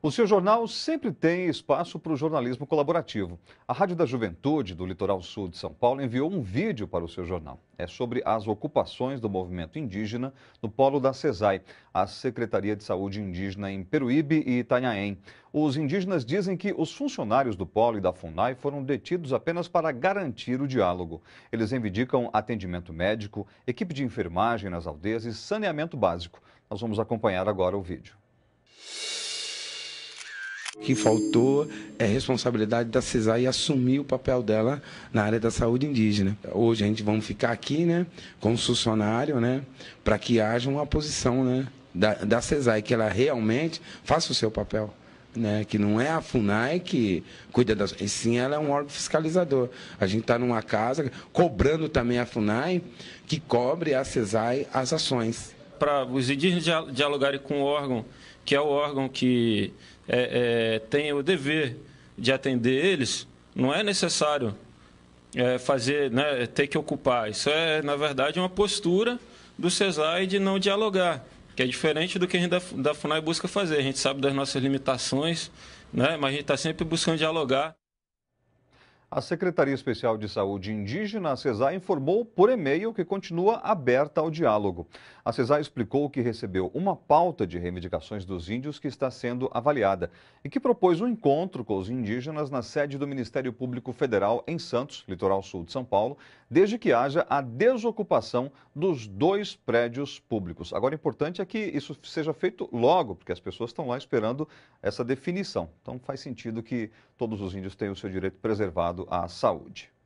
O seu jornal sempre tem espaço para o jornalismo colaborativo. A Rádio da Juventude do Litoral Sul de São Paulo enviou um vídeo para o seu jornal. É sobre as ocupações do movimento indígena no polo da CESAI, a Secretaria de Saúde Indígena em Peruíbe e Itanhaém. Os indígenas dizem que os funcionários do polo e da FUNAI foram detidos apenas para garantir o diálogo. Eles reivindicam atendimento médico, equipe de enfermagem nas aldeias e saneamento básico. Nós vamos acompanhar agora o vídeo. O que faltou é responsabilidade da CESAI assumir o papel dela na área da saúde indígena. Hoje a gente vamos ficar aqui, né, com o funcionário, né, para que haja uma posição, né, da, da CESAI, que ela realmente faça o seu papel. Né, que não é a FUNAI que cuida das. E sim, ela é um órgão fiscalizador. A gente está numa casa cobrando também a FUNAI que cobre a CESAI as ações para os indígenas dialogarem com o órgão, que é o órgão que é, é, tem o dever de atender eles, não é necessário é, fazer, né, ter que ocupar. Isso é, na verdade, uma postura do CESAI de não dialogar, que é diferente do que a gente da, da FUNAI busca fazer. A gente sabe das nossas limitações, né, mas a gente está sempre buscando dialogar. A Secretaria Especial de Saúde Indígena, a CESAI, informou por e-mail que continua aberta ao diálogo. A CESAI explicou que recebeu uma pauta de reivindicações dos índios que está sendo avaliada e que propôs um encontro com os indígenas na sede do Ministério Público Federal em Santos, litoral sul de São Paulo, desde que haja a desocupação dos dois prédios públicos. Agora, o é importante é que isso seja feito logo, porque as pessoas estão lá esperando essa definição. Então, faz sentido que todos os índios tenham o seu direito preservado relacionado à saúde.